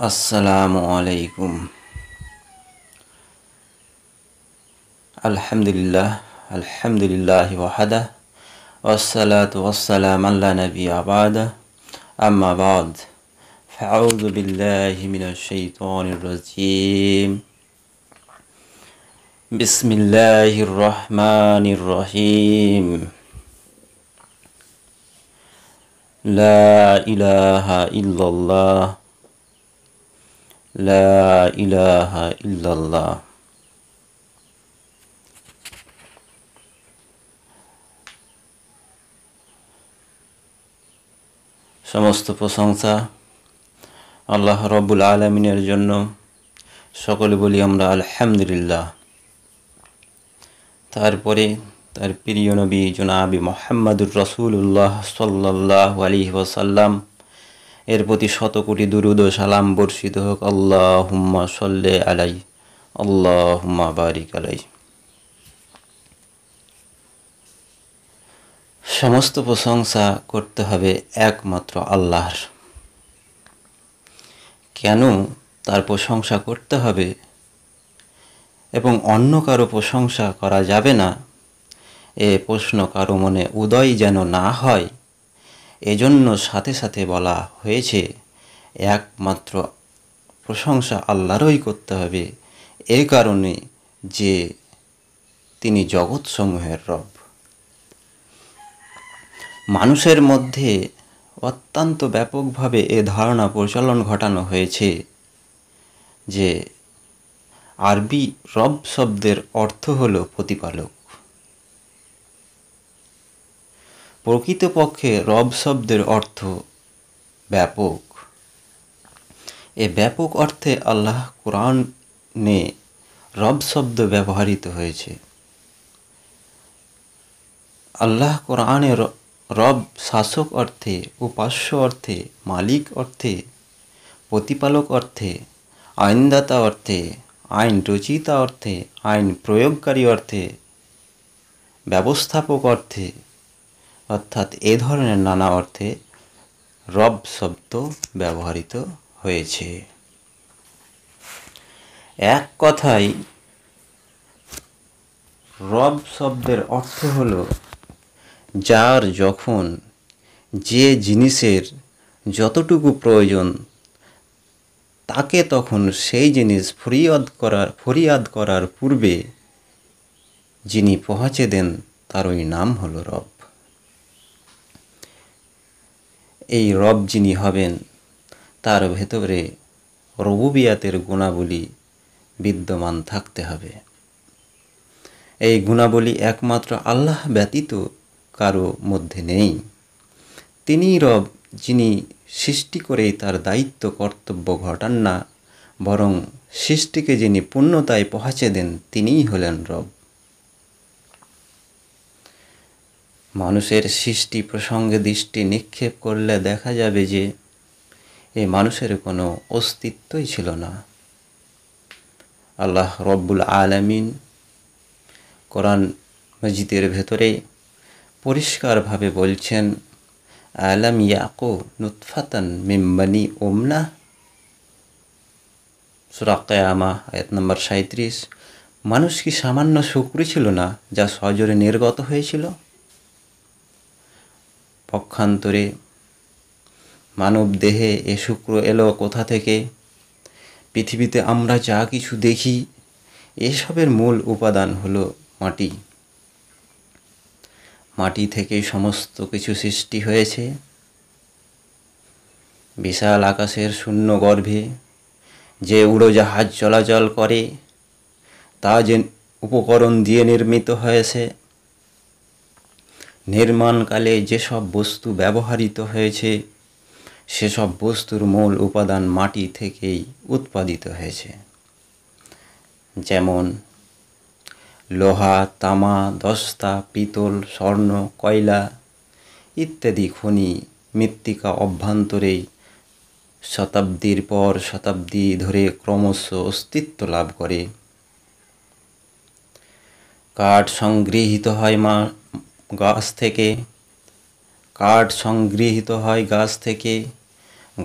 السلام عليكم الحمد لله الحمد لله وحده والصلاة والسلام على نبي عبادة أما بعد فأعوذ بالله من الشيطان الرجيم بسم الله الرحمن الرحيم لا إله إلا الله لا إله إلا الله সমস্ত প্রশংসা আল্লাহ রব্বুল আলমিনের জন্য সকলে বলি আমরা আলহামদুলিল্লাহ তারপরে তার প্রিয় নবী জনাবি মোহাম্মদুর রসুল্লাহ সাল্লাহ আলী ওসাল্লাম এর প্রতি শত কোটি দুরুদ সালাম বর্ষিত হোক আল্লাহ হুম্মা সল্লে আলাই আল্লাহ হুম্মা বারিক আলাই সমস্ত প্রশংসা করতে হবে একমাত্র আল্লাহর কেন তার প্রশংসা করতে হবে এবং অন্য কারো প্রশংসা করা যাবে না এ প্রশ্ন কারো মনে উদয় যেন না হয় এজন্য সাথে সাথে বলা হয়েছে একমাত্র প্রশংসা আল্লাহরই করতে হবে এই কারণে যে তিনি জগৎসমূহের রব মানুষের মধ্যে অত্যন্ত ব্যাপকভাবে এ ধারণা প্রচলন ঘটানো হয়েছে যে আরবি রব শব্দের অর্থ হল প্রতিপালক প্রকৃতপক্ষে রব শব্দের অর্থ ব্যাপক এ ব্যাপক অর্থে আল্লাহ কোরআনে রব শব্দ ব্যবহৃত হয়েছে আল্লাহ কোরআনে রব শাসক অর্থে উপাস্য অর্থে মালিক অর্থে প্রতিপালক অর্থে আইনদাতা অর্থে আইন রচিতা অর্থে আইন প্রয়োগকারী অর্থে ব্যবস্থাপক অর্থে অর্থাৎ এ ধরনের নানা অর্থে রব শব্দ ব্যবহৃত হয়েছে এক কথায় রব শব্দের অর্থ হল যার যখন যে জিনিসের যতটুকু প্রয়োজন তাকে তখন সেই জিনিস ফরিয়াদ করার ফরিয়াদ করার পূর্বে যিনি পৌঁছে দেন তার ওই নাম হলো রব এই রব যিনি হবেন তার ভেতরে রবুবিয়াতের গুণাবলী বিদ্যমান থাকতে হবে এই গুণাবলী একমাত্র আল্লাহ ব্যতীত কারো মধ্যে নেই তিনি রব যিনি সৃষ্টি করেই তার দায়িত্ব কর্তব্য ঘটান না বরং সৃষ্টিকে যিনি পূর্ণতায় পৌঁছে দেন তিনিই হলেন রব মানুষের সৃষ্টি প্রসঙ্গে দৃষ্টি নিক্ষেপ করলে দেখা যাবে যে এই মানুষের কোনো অস্তিত্বই ছিল না আল্লাহ রব্বুল আলমিন কোরআন মসজিদের ভেতরে পরিষ্কারভাবে বলছেন আলম ইয়াকো নুৎফাতন মিম্বানি ওমনা সুরাকায়ামা আয়াত নম্বর সাঁত্রিশ মানুষ কি সামান্য শুক্রি ছিল না যা সজরে নির্গত হয়েছিল পক্ষান্তরে মানব দেহে এ শুক্র এলো কোথা থেকে পৃথিবীতে আমরা যা কিছু দেখি এসবের মূল উপাদান হলো মাটি মাটি থেকে সমস্ত কিছু সৃষ্টি হয়েছে বিশাল আকাশের শূন্য গর্ভে যে উড়োজাহাজ চলাচল করে তা যে উপকরণ দিয়ে নির্মিত হয়েছে নির্মাণকালে যেসব বস্তু ব্যবহৃত হয়েছে সেসব বস্তুর মূল উপাদান মাটি থেকেই উৎপাদিত হয়েছে যেমন লোহা তামা দস্তা পিতল স্বর্ণ কয়লা ইত্যাদি খনি মৃত্তিকা অভ্যন্তরেই শতাব্দীর পর শতাব্দী ধরে ক্রমশ অস্তিত্ব লাভ করে কাঠ সংগৃহীত হয় মা গাছ থেকে কাঠ সংগৃহীত হয় গাছ থেকে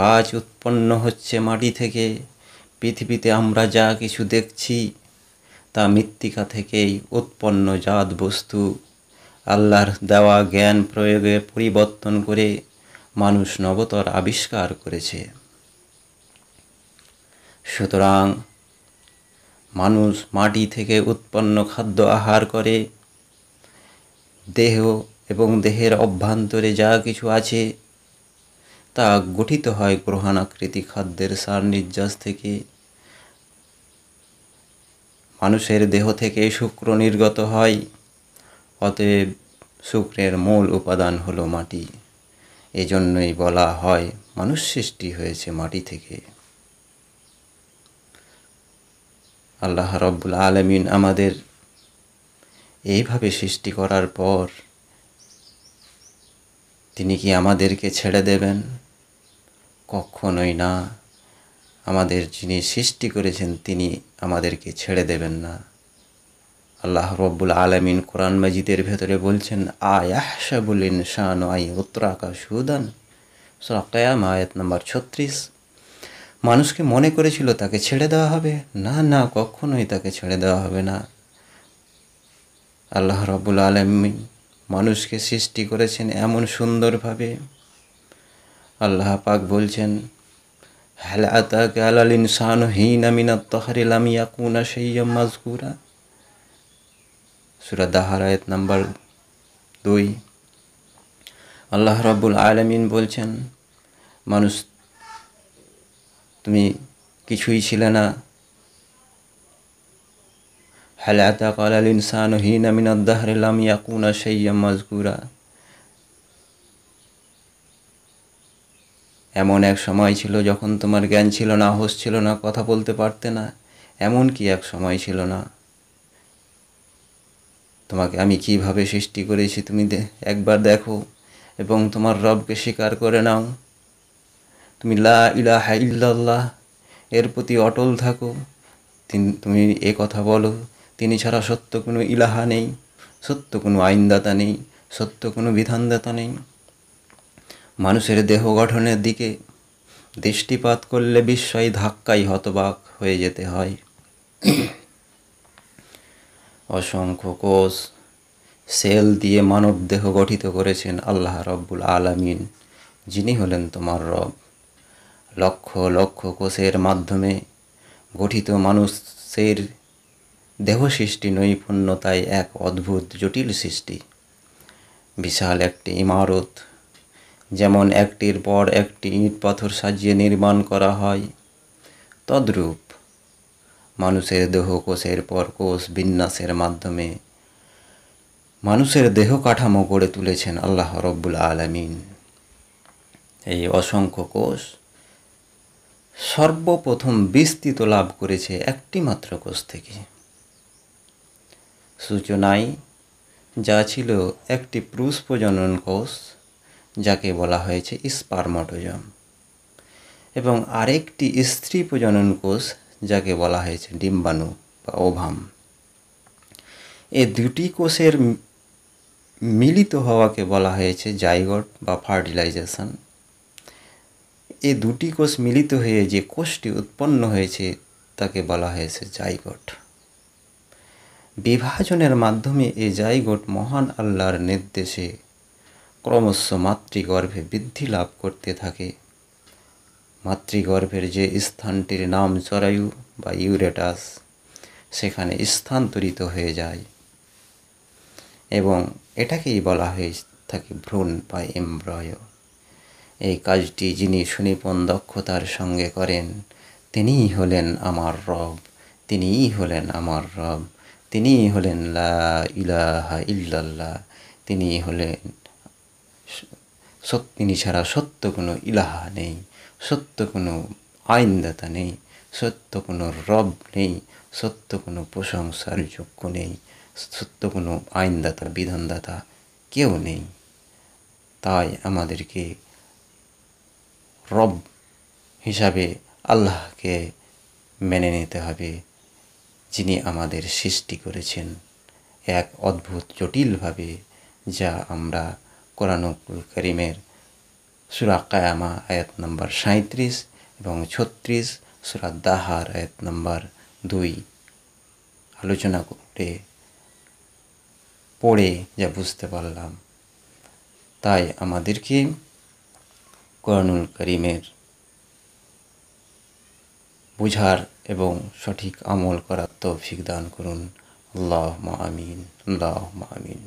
গাছ উৎপন্ন হচ্ছে মাটি থেকে পৃথিবীতে আমরা যা কিছু দেখছি তা মৃত্তিকা থেকেই উৎপন্ন জাত বস্তু আল্লাহর দেওয়া জ্ঞান প্রয়োগে পরিবর্তন করে মানুষ নবতর আবিষ্কার করেছে সুতরাং মানুষ মাটি থেকে উৎপন্ন খাদ্য আহার করে দেহ এবং দেহের অভ্যন্তরে যা কিছু আছে তা গঠিত হয় গ্রহণাকৃতি খাদ্যের সার নির্যাস থেকে মানুষের দেহ থেকে শুক্র নির্গত হয় অতএব শুক্রের মূল উপাদান হলো মাটি এজন্যই বলা হয় মানুষ সৃষ্টি হয়েছে মাটি থেকে আল্লাহ রব্বুল আলমিন আমাদের এইভাবে সৃষ্টি করার পর তিনি কি আমাদেরকে ছেড়ে দেবেন কখনোই না আমাদের যিনি সৃষ্টি করেছেন তিনি আমাদেরকে ছেড়ে দেবেন না আল্লাহ রব্বুল আলমিন কোরআন মজিদের ভেতরে বলছেন আয়াহসাবুল ইনসান আই উত্তরাকা সুদান সরাকায়াম আয়াত নম্বর ছত্রিশ মানুষকে মনে করেছিল তাকে ছেড়ে দেওয়া হবে না না কখনোই তাকে ছেড়ে দেওয়া হবে না আল্লাহ রবুল আলমিন মানুষকে সৃষ্টি করেছেন এমন সুন্দরভাবে আল্লাহ পাক বলছেন হ্যাল আতা আলাল ইনসান হিন আমিনাত তহারিল আমি আকুনা সেইয়া মাজকুরা সুরা দাহারায়ত নাম্বার দুই আল্লাহ রব্বুল আলমিন বলছেন মানুষ তুমি কিছুই ছিলে না هل أتاك الإنسان حين من الدهر لم يكون شيئا مذكورا এমন এক সময় ছিল যখন তোমার জ্ঞান ছিল না হোস ছিল না কথা বলতে পারতে না এমন কি এক সময় ছিল না তোমাকে আমি কিভাবে সৃষ্টি করেছি তুমি একবার দেখো এবং তোমার রবকে স্বীকার করে নাও তুমি লা ইলাহা ইল্লাল্লাহ এর প্রতি অটল থাকো তুমি এ কথা বলো তিনি ছাড়া সত্য কোনো ইলাহা নেই সত্য কোনো আইনদাতা নেই সত্য কোনো বিধানদাতা নেই মানুষের দেহ গঠনের দিকে দৃষ্টিপাত করলে বিস্ময় ধাক্কাই হতবাক হয়ে যেতে হয় অসংখ্য কোষ সেল দিয়ে মানব দেহ গঠিত করেছেন আল্লাহ রব্বুল আলমিন যিনি হলেন তোমার রব লক্ষ লক্ষ কোষের মাধ্যমে গঠিত মানুষের দেহ সৃষ্টি নৈপুণ্যতায় এক অদ্ভুত জটিল সৃষ্টি বিশাল একটি ইমারত যেমন একটির পর একটি ইট পাথর সাজিয়ে নির্মাণ করা হয় তদ্রূপ মানুষের দেহ কোষের পর কোষ বিন্যাসের মাধ্যমে মানুষের দেহ কাঠামো গড়ে তুলেছেন আল্লাহ রব্বুল আলমিন এই অসংখ্য কোষ সর্বপ্রথম বিস্তৃত লাভ করেছে একটি মাত্র কোষ থেকে সূচনায় যা ছিল একটি পুরুষ প্রজনন কোষ যাকে বলা হয়েছে স্পার্মটোজম এবং আরেকটি স্ত্রী প্রজনন কোষ যাকে বলা হয়েছে ডিম্বাণু বা ওভাম এ দুটি কোষের মিলিত হওয়াকে বলা হয়েছে জাইগট বা ফার্টিলাইজেশন এ দুটি কোষ মিলিত হয়ে যে কোষটি উৎপন্ন হয়েছে তাকে বলা হয়েছে জাইগট বিভাজনের মাধ্যমে এ জায়গোট মহান আল্লাহর নির্দেশে ক্রমশ মাতৃগর্ভে বৃদ্ধি লাভ করতে থাকে মাতৃগর্ভের যে স্থানটির নাম জরায়ু বা ইউরেটাস সেখানে স্থানান্তরিত হয়ে যায় এবং এটাকেই বলা হয়ে থাকে ভ্রূণ বা এমব্রয় এই কাজটি যিনি সুনিপন দক্ষতার সঙ্গে করেন তিনিই হলেন আমার রব তিনিই হলেন আমার রব তিনি হলেন লা ইলাহা ইল্লাল্লাহ তিনি হলেন তিনি ছাড়া সত্য কোনো ইলাহা নেই সত্য কোনো আইনদাতা নেই সত্য কোনো রব নেই সত্য কোনো প্রশংসার যোগ্য নেই সত্য কোনো আইনদাতা বিধানদাতা কেউ নেই তাই আমাদেরকে রব হিসাবে আল্লাহকে মেনে নিতে হবে যিনি আমাদের সৃষ্টি করেছেন এক অদ্ভুত জটিলভাবে যা আমরা কোরআনুল করিমের সুরা কায়ামা আয়াত নম্বর সাঁত্রিশ এবং ছত্রিশ সুরা দাহার আয়াত নম্বর দুই আলোচনা করে পড়ে যা বুঝতে পারলাম তাই আমাদেরকে কোরআনুল করিমের বোঝার এবং সঠিক আমল করার তৌফিক দান করুন আল্লাহ আমিন আল্লাহ আমিন